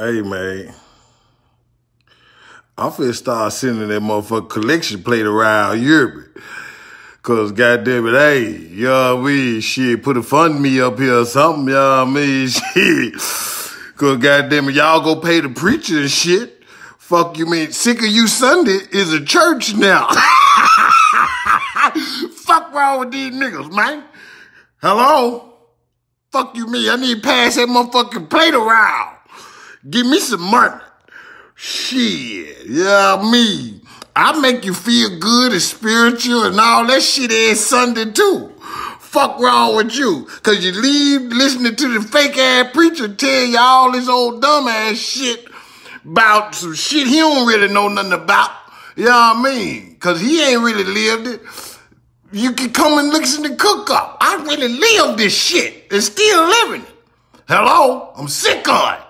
Hey, man. I'm finna start sending that motherfucker collection plate around Europe. Cause goddamn it, hey, you all we I Shit, put a fund me up here or something, you all mean? Shit. Cause goddamn it, y'all go pay the preacher and shit. Fuck you mean sick of you Sunday is a church now. Fuck wrong with these niggas, man. Hello? Fuck you me. I need to pass that motherfucking plate around. Give me some money. Shit, yeah, me. I make you feel good and spiritual and all that shit every Sunday too. Fuck wrong with you? Cause you leave listening to the fake ass preacher tell you all this old dumb ass shit about some shit he don't really know nothing about. You know what I mean? Cause he ain't really lived it. You can come and listen to cook up. I really live this shit and still living it. Hello? I'm sick of it.